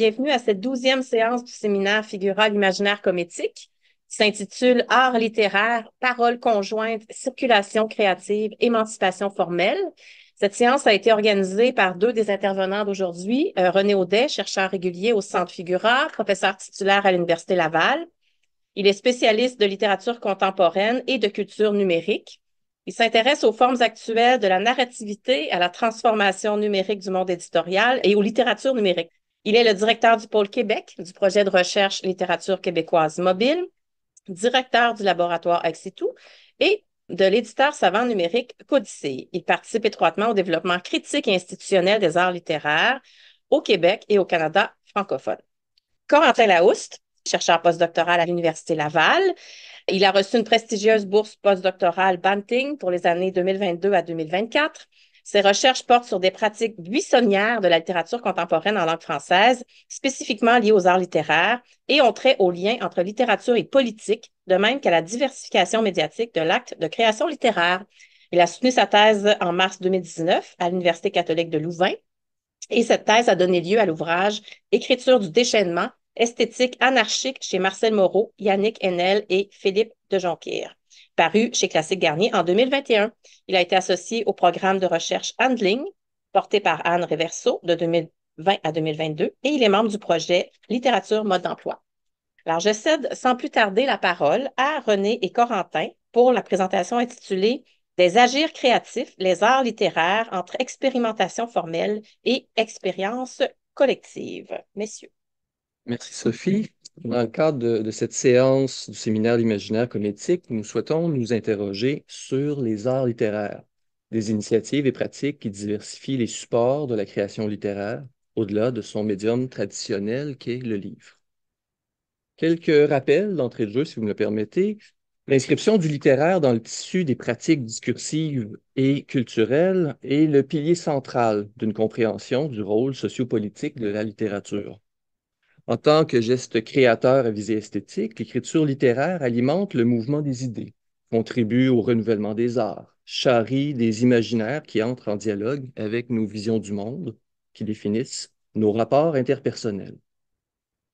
Bienvenue à cette douzième séance du séminaire figural imaginaire cométique qui s'intitule Arts littéraires, paroles conjointes, circulation créative, émancipation formelle. Cette séance a été organisée par deux des intervenants d'aujourd'hui, euh, René Audet, chercheur régulier au Centre Figura, professeur titulaire à l'Université Laval. Il est spécialiste de littérature contemporaine et de culture numérique. Il s'intéresse aux formes actuelles de la narrativité, à la transformation numérique du monde éditorial et aux littératures numériques. Il est le directeur du pôle Québec du projet de recherche littérature québécoise mobile, directeur du laboratoire Exitou et de l'éditeur savant numérique Codice. Il participe étroitement au développement critique et institutionnel des arts littéraires au Québec et au Canada francophone. Corentin Laoust, chercheur postdoctoral à l'Université Laval, il a reçu une prestigieuse bourse postdoctorale Banting pour les années 2022 à 2024. Ses recherches portent sur des pratiques buissonnières de la littérature contemporaine en langue française, spécifiquement liées aux arts littéraires, et ont trait au lien entre littérature et politique, de même qu'à la diversification médiatique de l'acte de création littéraire. Il a soutenu sa thèse en mars 2019 à l'Université catholique de Louvain, et cette thèse a donné lieu à l'ouvrage Écriture du déchaînement, esthétique anarchique chez Marcel Moreau, Yannick Henel et Philippe de Jonquire paru chez Classique Garnier en 2021. Il a été associé au programme de recherche Handling, porté par Anne Reverso de 2020 à 2022, et il est membre du projet Littérature mode d'emploi. Alors, je cède sans plus tarder la parole à René et Corentin pour la présentation intitulée Des agirs créatifs, les arts littéraires entre expérimentation formelle et expérience collective. Messieurs. Merci Sophie. Dans le cadre de, cette séance du séminaire L'imaginaire cométique, nous souhaitons nous interroger sur les arts littéraires, des initiatives et pratiques qui diversifient les supports de la création littéraire au-delà de son médium traditionnel qu'est le livre. Quelques rappels d'entrée de jeu, si vous me le permettez. L'inscription du littéraire dans le tissu des pratiques discursives et culturelles est le pilier central d'une compréhension du rôle sociopolitique de la littérature. En tant que geste créateur à visée esthétique, l'écriture littéraire alimente le mouvement des idées, contribue au renouvellement des arts, charrie des imaginaires qui entrent en dialogue avec nos visions du monde, qui définissent nos rapports interpersonnels.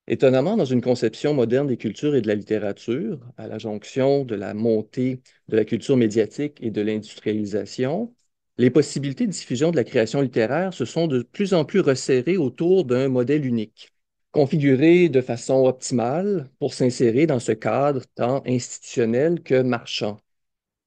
Étonnamment, dans une conception moderne des cultures et de la littérature, à la jonction de la montée de la culture médiatique et de l'industrialisation, les possibilités de diffusion de la création littéraire se sont de plus en plus resserrées autour d'un modèle unique, configuré de façon optimale pour s'insérer dans ce cadre tant institutionnel que marchand.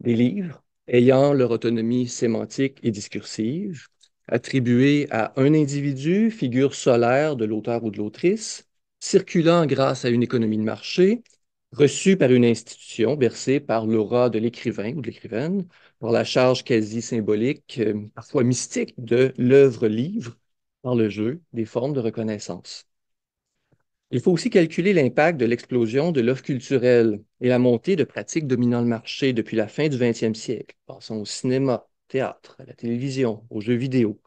Des livres ayant leur autonomie sémantique et discursive, attribués à un individu, figure solaire de l'auteur ou de l'autrice, circulant grâce à une économie de marché, reçus par une institution bercée par l'aura de l'écrivain ou de l'écrivaine, par la charge quasi symbolique, euh, parfois mystique, de l'œuvre-livre par le jeu des formes de reconnaissance. Il faut aussi calculer l'impact de l'explosion de l'offre culturelle et la montée de pratiques dominant le marché depuis la fin du 20e siècle. passant au cinéma, théâtre, à la télévision, aux jeux vidéo,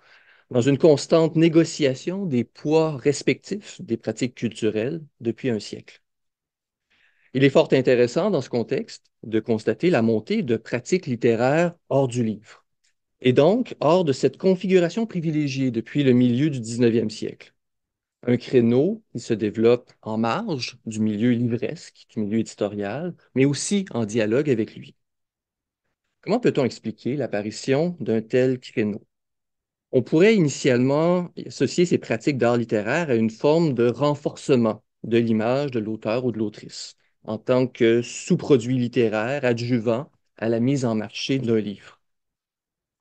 dans une constante négociation des poids respectifs des pratiques culturelles depuis un siècle. Il est fort intéressant dans ce contexte de constater la montée de pratiques littéraires hors du livre, et donc hors de cette configuration privilégiée depuis le milieu du 19e siècle un créneau qui se développe en marge du milieu livresque, du milieu éditorial, mais aussi en dialogue avec lui. Comment peut-on expliquer l'apparition d'un tel créneau? On pourrait initialement associer ces pratiques d'art littéraire à une forme de renforcement de l'image de l'auteur ou de l'autrice en tant que sous-produit littéraire adjuvant à la mise en marché d'un livre.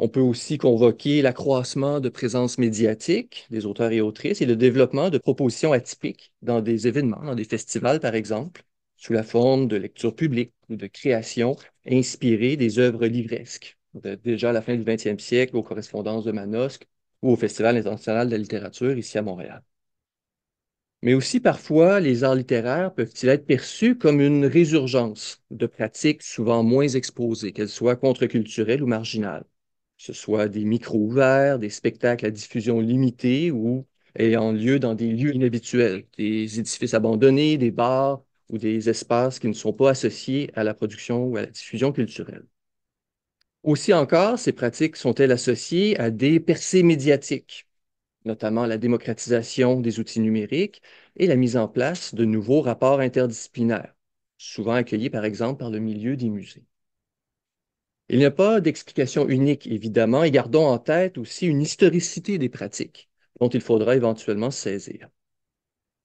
On peut aussi convoquer l'accroissement de présence médiatique des auteurs et autrices et le développement de propositions atypiques dans des événements, dans des festivals par exemple, sous la forme de lectures publiques ou de créations inspirées des œuvres livresques, déjà à la fin du 20e siècle aux correspondances de Manosque ou au Festival international de la littérature ici à Montréal. Mais aussi parfois, les arts littéraires peuvent-ils être perçus comme une résurgence de pratiques souvent moins exposées, qu'elles soient contre-culturelles ou marginales ce soit des micros ouverts, des spectacles à diffusion limitée ou ayant lieu dans des lieux inhabituels, des édifices abandonnés, des bars ou des espaces qui ne sont pas associés à la production ou à la diffusion culturelle. Aussi encore, ces pratiques sont-elles associées à des percées médiatiques, notamment la démocratisation des outils numériques et la mise en place de nouveaux rapports interdisciplinaires, souvent accueillis par exemple par le milieu des musées. Il n'y a pas d'explication unique, évidemment, et gardons en tête aussi une historicité des pratiques dont il faudra éventuellement saisir.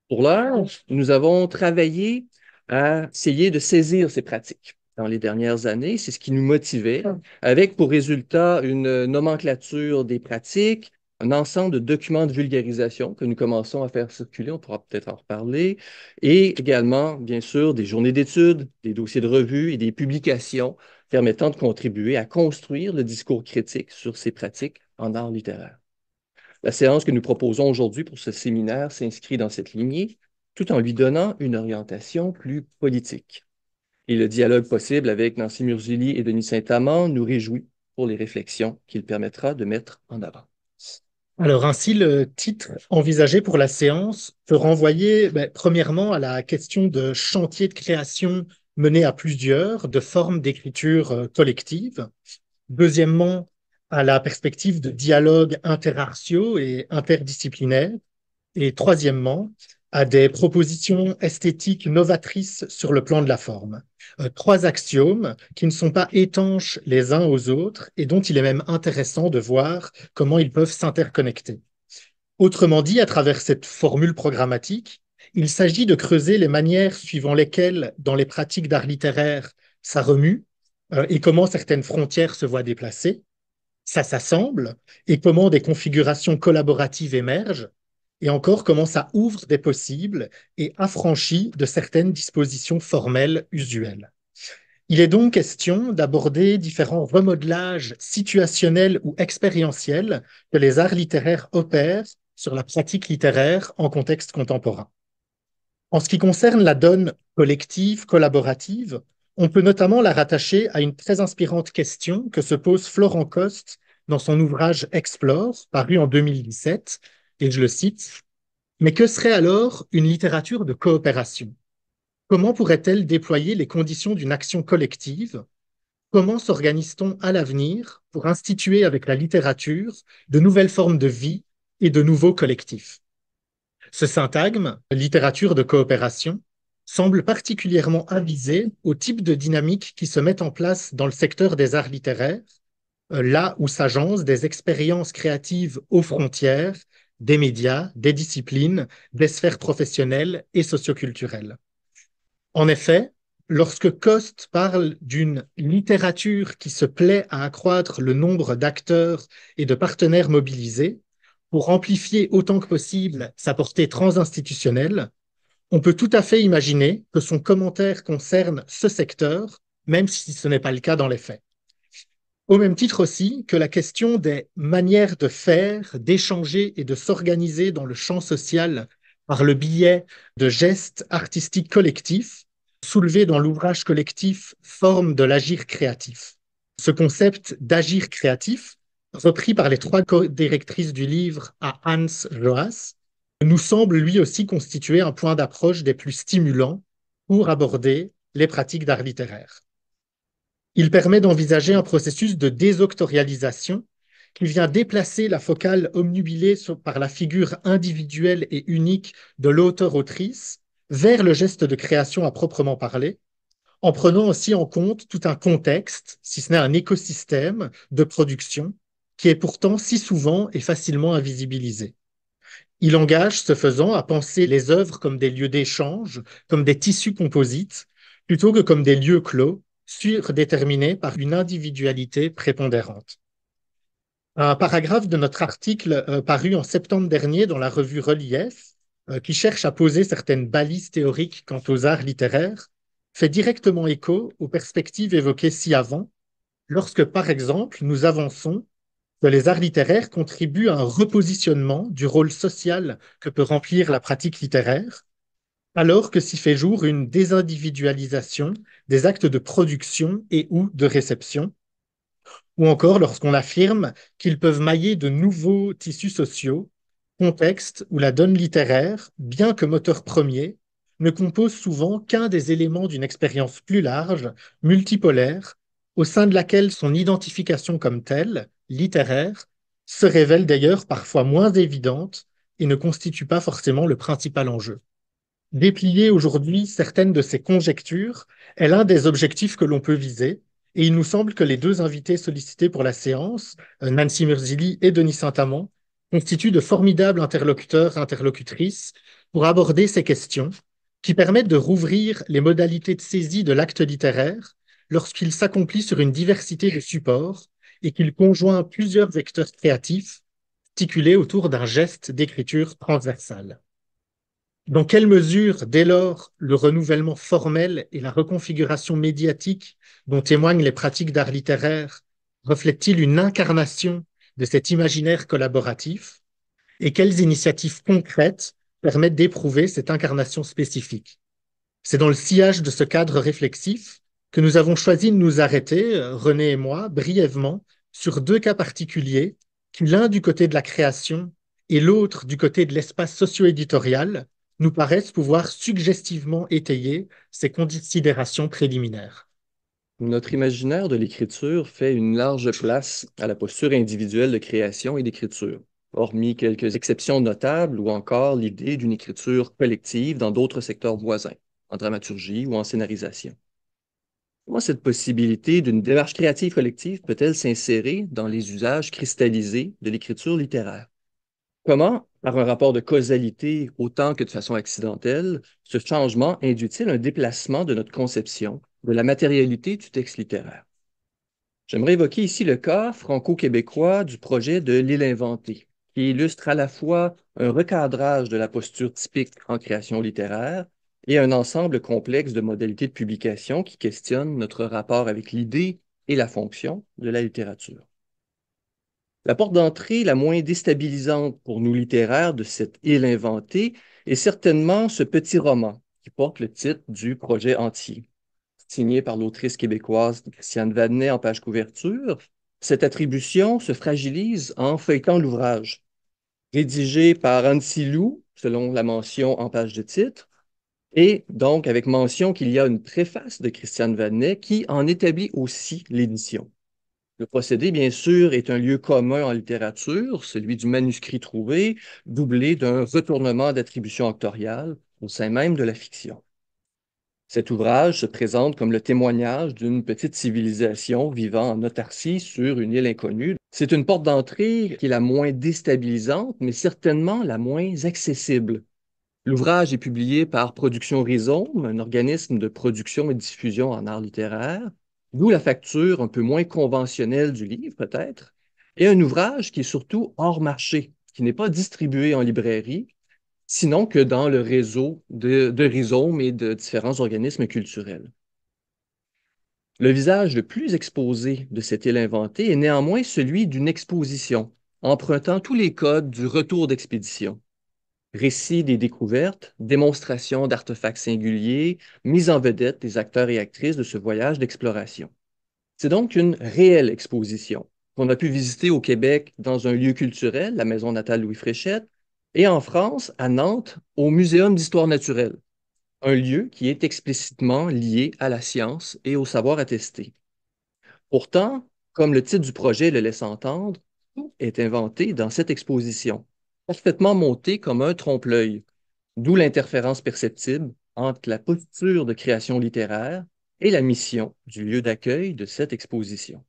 Pour l'heure, nous avons travaillé à essayer de saisir ces pratiques dans les dernières années. C'est ce qui nous motivait, avec pour résultat une nomenclature des pratiques, un ensemble de documents de vulgarisation que nous commençons à faire circuler, on pourra peut-être en reparler, et également, bien sûr, des journées d'études, des dossiers de revue et des publications permettant de contribuer à construire le discours critique sur ces pratiques en art littéraire. La séance que nous proposons aujourd'hui pour ce séminaire s'inscrit dans cette lignée, tout en lui donnant une orientation plus politique. Et le dialogue possible avec Nancy Murzilli et Denis Saint-Amand nous réjouit pour les réflexions qu'il permettra de mettre en avant. Alors ainsi, le titre envisagé pour la séance peut renvoyer ben, premièrement à la question de chantier de création menée à plusieurs, de formes d'écriture euh, collective. Deuxièmement, à la perspective de dialogues interartiaux et interdisciplinaires. Et troisièmement, à des propositions esthétiques novatrices sur le plan de la forme. Euh, trois axiomes qui ne sont pas étanches les uns aux autres et dont il est même intéressant de voir comment ils peuvent s'interconnecter. Autrement dit, à travers cette formule programmatique, il s'agit de creuser les manières suivant lesquelles, dans les pratiques d'art littéraire, ça remue euh, et comment certaines frontières se voient déplacées, ça s'assemble et comment des configurations collaboratives émergent, et encore comment ça ouvre des possibles et affranchit de certaines dispositions formelles usuelles. Il est donc question d'aborder différents remodelages situationnels ou expérientiels que les arts littéraires opèrent sur la pratique littéraire en contexte contemporain. En ce qui concerne la donne collective, collaborative, on peut notamment la rattacher à une très inspirante question que se pose Florent Coste dans son ouvrage Explore, paru en 2017, et je le cite, Mais que serait alors une littérature de coopération Comment pourrait-elle déployer les conditions d'une action collective Comment s'organise-t-on à l'avenir pour instituer avec la littérature de nouvelles formes de vie et de nouveaux collectifs ce syntagme, littérature de coopération, semble particulièrement avisé au type de dynamique qui se met en place dans le secteur des arts littéraires, euh, là où s'agencent des expériences créatives aux frontières des médias, des disciplines, des sphères professionnelles et socioculturelles. En effet, lorsque Cost parle d'une littérature qui se plaît à accroître le nombre d'acteurs et de partenaires mobilisés, pour amplifier autant que possible sa portée transinstitutionnelle, on peut tout à fait imaginer que son commentaire concerne ce secteur, même si ce n'est pas le cas dans les faits. Au même titre aussi que la question des manières de faire, d'échanger et de s'organiser dans le champ social par le biais de gestes artistiques collectifs, soulevés dans l'ouvrage collectif Forme de l'agir créatif. Ce concept d'agir créatif repris par les trois directrices du livre à Hans Roas, nous semble lui aussi constituer un point d'approche des plus stimulants pour aborder les pratiques d'art littéraire. Il permet d'envisager un processus de désoctorialisation qui vient déplacer la focale omnubilée par la figure individuelle et unique de l'auteur-autrice vers le geste de création à proprement parler, en prenant aussi en compte tout un contexte, si ce n'est un écosystème de production, qui est pourtant si souvent et facilement invisibilisé. Il engage, ce faisant, à penser les œuvres comme des lieux d'échange, comme des tissus composites, plutôt que comme des lieux clos, surdéterminés par une individualité prépondérante. Un paragraphe de notre article euh, paru en septembre dernier dans la revue Relief, euh, qui cherche à poser certaines balises théoriques quant aux arts littéraires, fait directement écho aux perspectives évoquées ci-avant, lorsque, par exemple, nous avançons les arts littéraires contribuent à un repositionnement du rôle social que peut remplir la pratique littéraire, alors que s'y fait jour une désindividualisation des actes de production et ou de réception, ou encore lorsqu'on affirme qu'ils peuvent mailler de nouveaux tissus sociaux, contexte où la donne littéraire, bien que moteur premier, ne compose souvent qu'un des éléments d'une expérience plus large, multipolaire, au sein de laquelle son identification comme telle, littéraire, se révèle d'ailleurs parfois moins évidente et ne constitue pas forcément le principal enjeu. Déplier aujourd'hui certaines de ces conjectures est l'un des objectifs que l'on peut viser, et il nous semble que les deux invités sollicités pour la séance, euh, Nancy Murzili et Denis Saint-Amand, constituent de formidables interlocuteurs, interlocutrices pour aborder ces questions qui permettent de rouvrir les modalités de saisie de l'acte littéraire lorsqu'il s'accomplit sur une diversité de supports et qu'il conjoint plusieurs vecteurs créatifs articulés autour d'un geste d'écriture transversale. Dans quelle mesure, dès lors, le renouvellement formel et la reconfiguration médiatique dont témoignent les pratiques d'art littéraire reflètent-ils une incarnation de cet imaginaire collaboratif et quelles initiatives concrètes permettent d'éprouver cette incarnation spécifique C'est dans le sillage de ce cadre réflexif que nous avons choisi de nous arrêter, euh, René et moi, brièvement, sur deux cas particuliers, qui l'un du côté de la création et l'autre du côté de l'espace socio-éditorial, nous paraissent pouvoir suggestivement étayer ces considérations préliminaires. Notre imaginaire de l'écriture fait une large place à la posture individuelle de création et d'écriture, hormis quelques exceptions notables ou encore l'idée d'une écriture collective dans d'autres secteurs voisins, en dramaturgie ou en scénarisation. Comment cette possibilité d'une démarche créative collective peut-elle s'insérer dans les usages cristallisés de l'écriture littéraire? Comment, par un rapport de causalité autant que de façon accidentelle, ce changement induit-il un déplacement de notre conception de la matérialité du texte littéraire? J'aimerais évoquer ici le cas franco-québécois du projet de L'île inventée, qui illustre à la fois un recadrage de la posture typique en création littéraire et un ensemble complexe de modalités de publication qui questionnent notre rapport avec l'idée et la fonction de la littérature. La porte d'entrée la moins déstabilisante pour nous littéraires de cette île inventée est certainement ce petit roman qui porte le titre du projet entier. Signé par l'autrice québécoise Christiane Vadnet en page couverture, cette attribution se fragilise en feuilletant l'ouvrage. Rédigé par Anne Silou, selon la mention en page de titre, et donc, avec mention qu'il y a une préface de Christiane Vanet qui en établit aussi l'édition. Le procédé, bien sûr, est un lieu commun en littérature, celui du manuscrit trouvé, doublé d'un retournement d'attribution actoriale au sein même de la fiction. Cet ouvrage se présente comme le témoignage d'une petite civilisation vivant en autarcie sur une île inconnue. C'est une porte d'entrée qui est la moins déstabilisante, mais certainement la moins accessible L'ouvrage est publié par Production Rhizome, un organisme de production et diffusion en art littéraire, d'où la facture un peu moins conventionnelle du livre peut-être, et un ouvrage qui est surtout hors marché, qui n'est pas distribué en librairie, sinon que dans le réseau de, de et de différents organismes culturels. Le visage le plus exposé de cette île inventée est néanmoins celui d'une exposition, empruntant tous les codes du retour d'expédition récits des découvertes, démonstrations d'artefacts singuliers, mise en vedette des acteurs et actrices de ce voyage d'exploration. C'est donc une réelle exposition qu'on a pu visiter au Québec dans un lieu culturel, la maison natale Louis Fréchette, et en France, à Nantes, au Muséum d'histoire naturelle, un lieu qui est explicitement lié à la science et au savoir attesté. Pourtant, comme le titre du projet le laisse entendre, tout est inventé dans cette exposition parfaitement monté comme un trompe-l'œil, d'où l'interférence perceptible entre la posture de création littéraire et la mission du lieu d'accueil de cette exposition.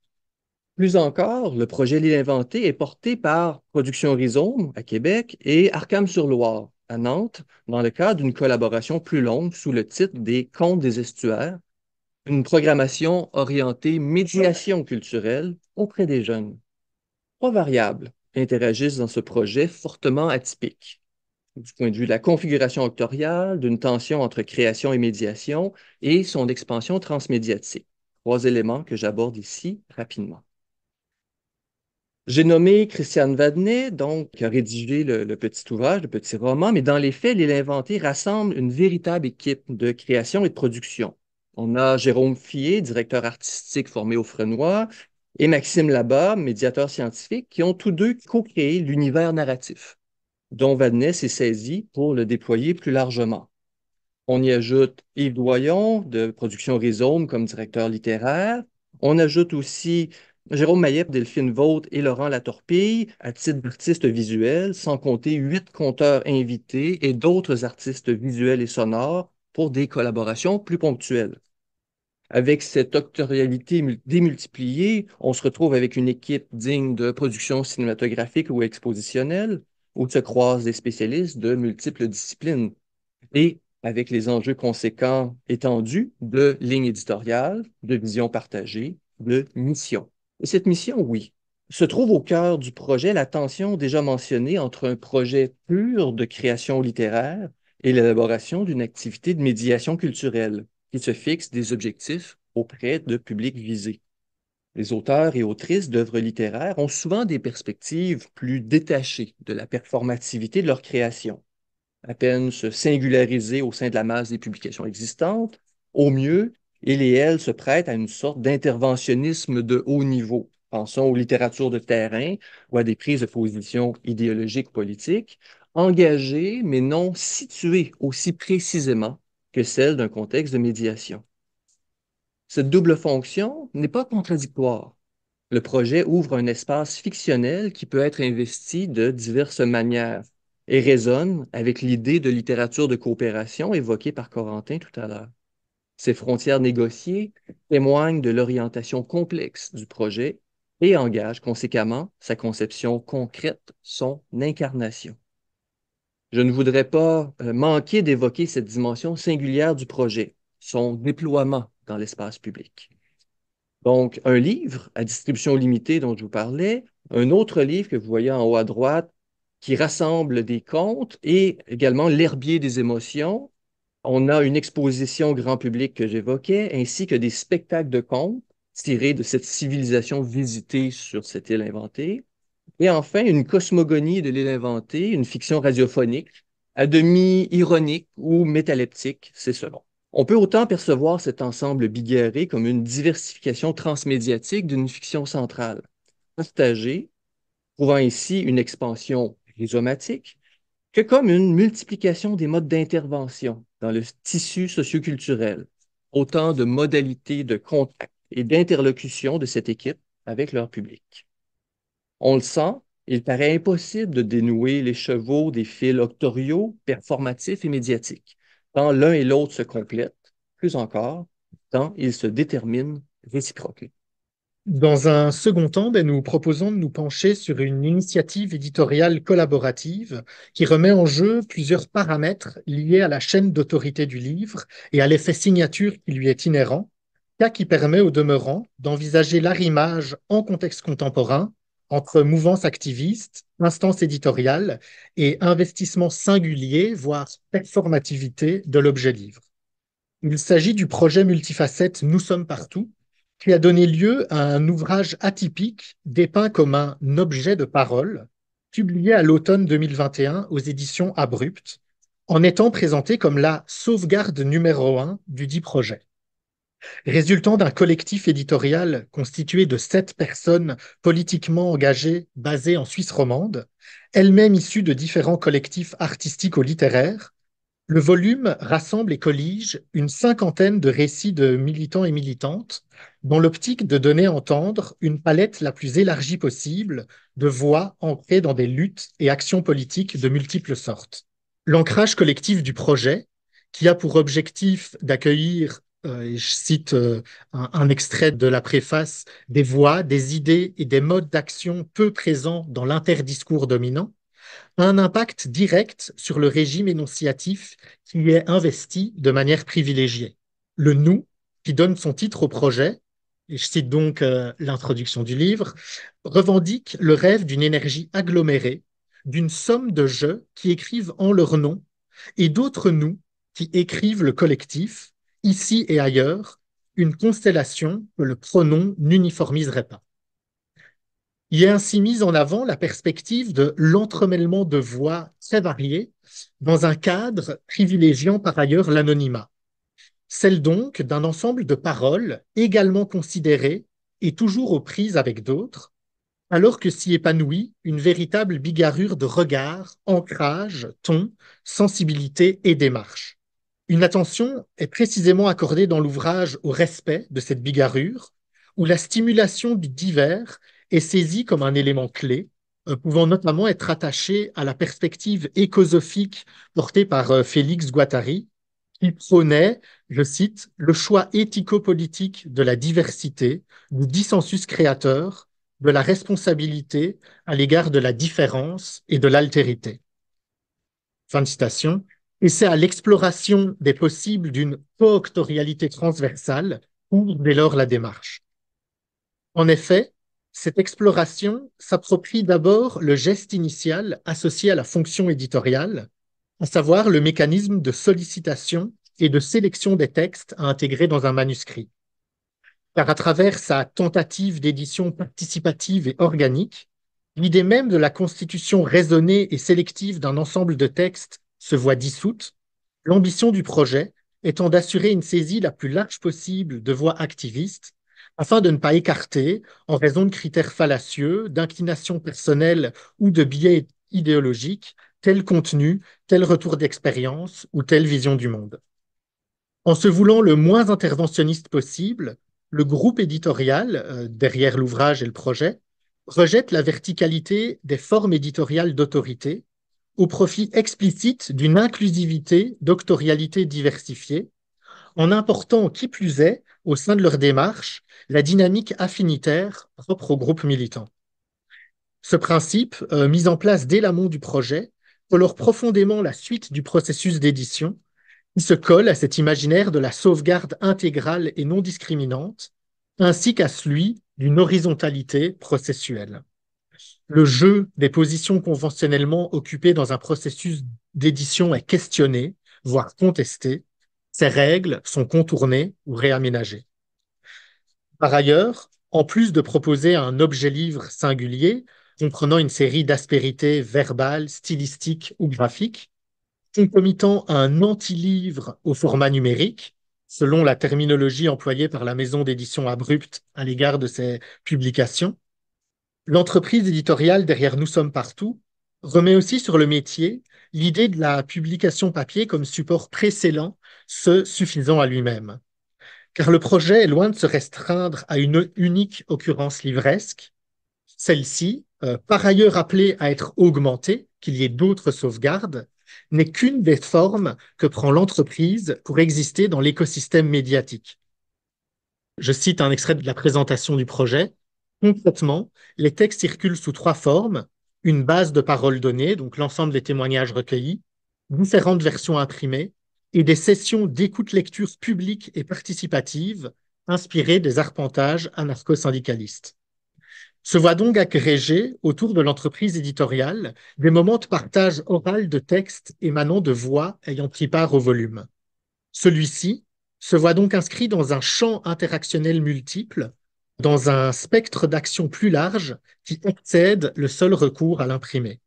Plus encore, le projet L'île inventée est porté par Production Rhizome à Québec et Arkham-sur-Loire à Nantes dans le cadre d'une collaboration plus longue sous le titre des Contes des estuaires, une programmation orientée médiation culturelle auprès des jeunes. Trois variables interagissent dans ce projet fortement atypique du point de vue de la configuration octoriale, d'une tension entre création et médiation et son expansion transmédiatique. Trois éléments que j'aborde ici rapidement. J'ai nommé Christiane Vadney, donc, qui a rédigé le, petit ouvrage, le petit roman, mais dans les faits, l'île inventée rassemble une véritable équipe de création et de production. On a Jérôme Fillet, directeur artistique formé au Frenois, et Maxime Labat, médiateur scientifique, qui ont tous deux co-créé l'univers narratif, dont Vadnais s'est saisi pour le déployer plus largement. On y ajoute Yves Doyon de Production Rhizome comme directeur littéraire. On ajoute aussi Jérôme Maillet, Delphine Vaut et Laurent Latorpille à titre d'artiste visuel, sans compter huit conteurs invités et d'autres artistes visuels et sonores pour des collaborations plus ponctuelles avec cette octorialité démultipliée, on se retrouve avec une équipe digne de production cinématographique ou expositionnelle, où se croisent des spécialistes de multiples disciplines. Et avec les enjeux conséquents étendus de ligne éditoriale, de vision partagée, de mission. Et cette mission, oui, se trouve au cœur du projet la tension déjà mentionnée entre un projet pur de création littéraire et l'élaboration d'une activité de médiation culturelle qui se fixe des objectifs auprès de publics visés. Les auteurs et autrices d'œuvres littéraires ont souvent des perspectives plus détachées de la performativité de leur création. À peine se singulariser au sein de la masse des publications existantes, au mieux, il et elles se prêtent à une sorte d'interventionnisme de haut niveau. Pensons aux littératures de terrain ou à des prises de position idéologiques politiques, engagées mais non situées aussi précisément que celle d'un contexte de médiation. Cette double fonction n'est pas contradictoire. Le projet ouvre un espace fictionnel qui peut être investi de diverses manières et résonne avec l'idée de littérature de coopération évoquée par Corentin tout à l'heure. Ces frontières négociées témoignent de l'orientation complexe du projet et engagent conséquemment sa conception concrète, son incarnation. Je ne voudrais pas euh, manquer d'évoquer cette dimension singulière du projet, son déploiement dans l'espace public. Donc, un livre à distribution limitée dont je vous parlais, un autre livre que vous voyez en haut à droite qui rassemble des contes et également l'herbier des émotions. On a une exposition grand public que j'évoquais, ainsi que des spectacles de contes tirés de cette civilisation visitée sur cette île inventée. Et enfin, une cosmogonie de l'île inventée, une fiction radiophonique, à demi ironique ou métaleptique, c'est selon. On peut autant percevoir cet ensemble bigarré comme une diversification transmédiatique d'une fiction centrale, partagée, prouvant ici une expansion rhizomatique, que comme une multiplication des modes d'intervention dans le tissu socioculturel, autant de modalités de contact et d'interlocution de cette équipe avec leur public. On le sent, il paraît impossible de dénouer les chevaux des fils octoriaux, performatifs et médiatiques, tant l'un et l'autre se complètent, plus encore, tant ils se déterminent réciproquement. Dans un second temps, ben, nous proposons de nous pencher sur une initiative éditoriale collaborative qui remet en jeu plusieurs paramètres liés à la chaîne d'autorité du livre et à l'effet signature qui lui est inhérent, cas qui permet au demeurant d'envisager l'arrimage en contexte contemporain entre mouvance activiste, instance éditoriale et investissement singulier, voire performativité de l'objet livre. Il s'agit du projet multifacette Nous sommes partout, qui a donné lieu à un ouvrage atypique dépeint comme un objet de parole, publié à l'automne 2021 aux éditions Abrupt, en étant présenté comme la sauvegarde numéro un du dit projet résultant d'un collectif éditorial constitué de sept personnes politiquement engagées basées en Suisse romande, elles-mêmes issues de différents collectifs artistiques ou littéraires, le volume rassemble et collige une cinquantaine de récits de militants et militantes dans l'optique de donner à entendre une palette la plus élargie possible de voix ancrées dans des luttes et actions politiques de multiples sortes. L'ancrage collectif du projet, qui a pour objectif d'accueillir euh, je cite euh, un, extrait de la préface, des voix, des idées et des modes d'action peu présents dans l'interdiscours dominant, un impact direct sur le régime énonciatif qui lui est investi de manière privilégiée. Le nous, qui donne son titre au projet, et je cite donc euh, l'introduction du livre, revendique le rêve d'une énergie agglomérée, d'une somme de jeux qui écrivent en leur nom, et d'autres nous qui écrivent le collectif, ici et ailleurs, une constellation que le pronom n'uniformiserait pas. Il est ainsi mise en avant la perspective de l'entremêlement de voix très variées dans un cadre privilégiant par ailleurs l'anonymat. Celle donc d'un ensemble de paroles également considérées et toujours aux prises avec d'autres, alors que s'y épanouit une véritable bigarrure de regards, ancrage, ton, sensibilité et démarche. Une attention est précisément accordée dans l'ouvrage au respect de cette bigarrure, où la stimulation du divers est saisie comme un élément clé, euh, pouvant notamment être attaché à la perspective écosophique portée par euh, Félix Guattari, qui prônait, je cite, le choix éthico-politique de la diversité, du dissensus créateur, de la responsabilité à l'égard de la différence et de l'altérité. Fin de citation et c'est à l'exploration des possibles d'une co transversale pour dès lors la démarche. En effet, cette exploration s'approprie d'abord le geste initial associé à la fonction éditoriale, à savoir le mécanisme de sollicitation et de sélection des textes à intégrer dans un manuscrit. Car à travers sa tentative d'édition participative et organique, l'idée même de la constitution raisonnée et sélective d'un ensemble de textes se voit dissoute, l'ambition du projet étant d'assurer une saisie la plus large possible de voix activistes afin de ne pas écarter, en raison de critères fallacieux, d'inclinations personnelles ou de biais idéologiques, tel contenu, tel retour d'expérience ou telle vision du monde. En se voulant le moins interventionniste possible, le groupe éditorial, euh, derrière l'ouvrage et le projet, rejette la verticalité des formes éditoriales d'autorité au profit explicite d'une inclusivité, doctorialité diversifiée, en important qui plus est, au sein de leur démarche, la dynamique affinitaire propre au groupe militant. Ce principe, euh, mis en place dès l'amont du projet, colore profondément la suite du processus d'édition, il se colle à cet imaginaire de la sauvegarde intégrale et non discriminante, ainsi qu'à celui d'une horizontalité processuelle le jeu des positions conventionnellement occupées dans un processus d'édition est questionné, voire contesté, ces règles sont contournées ou réaménagées. Par ailleurs, en plus de proposer un objet-livre singulier, comprenant une série d'aspérités verbales, stylistiques ou graphiques, concomitant un anti-livre au format numérique, selon la terminologie employée par la maison d'édition Abrupte à l'égard de ses publications, l'entreprise éditoriale derrière Nous sommes partout remet aussi sur le métier l'idée de la publication papier comme support précédent, ce suffisant à lui-même. Car le projet est loin de se restreindre à une unique occurrence livresque. Celle-ci, euh, par ailleurs appelée à être augmentée, qu'il y ait d'autres sauvegardes, n'est qu'une des formes que prend l'entreprise pour exister dans l'écosystème médiatique. Je cite un extrait de la présentation du projet. Concrètement, les textes circulent sous trois formes. Une base de paroles données, donc l'ensemble des témoignages recueillis, différentes versions imprimées et des sessions d'écoute-lecture publique et participative inspirées des arpentages anarcho-syndicalistes. Se voit donc agrégé autour de l'entreprise éditoriale des moments de partage oral de textes émanant de voix ayant pris part au volume. Celui-ci se voit donc inscrit dans un champ interactionnel multiple dans un spectre d'action plus large qui excède le seul recours à l'imprimé.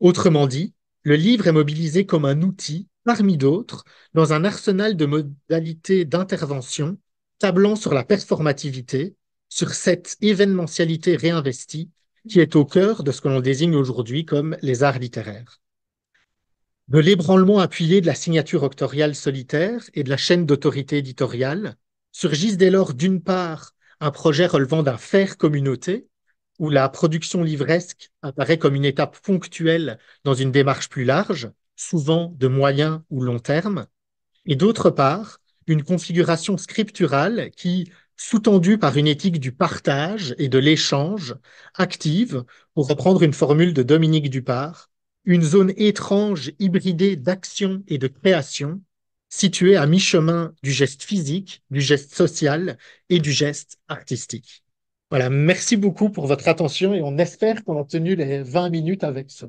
Autrement dit, le livre est mobilisé comme un outil, parmi d'autres, dans un arsenal de modalités d'intervention tablant sur la performativité, sur cette événementialité réinvestie qui est au cœur de ce que l'on désigne aujourd'hui comme les arts littéraires. De l'ébranlement appuyé de la signature octoriale solitaire et de la chaîne d'autorité éditoriale surgissent dès lors d'une part un projet relevant d'un faire communauté, où la production livresque apparaît comme une étape ponctuelle dans une démarche plus large, souvent de moyen ou long terme, et d'autre part, une configuration scripturale qui, sous-tendue par une éthique du partage et de l'échange, active, pour reprendre une formule de Dominique Dupart, une zone étrange hybridée d'action et de création situé à mi-chemin du geste physique, du geste social et du geste artistique. Voilà, merci beaucoup pour votre attention et on espère qu'on a tenu les 20 minutes avec ça.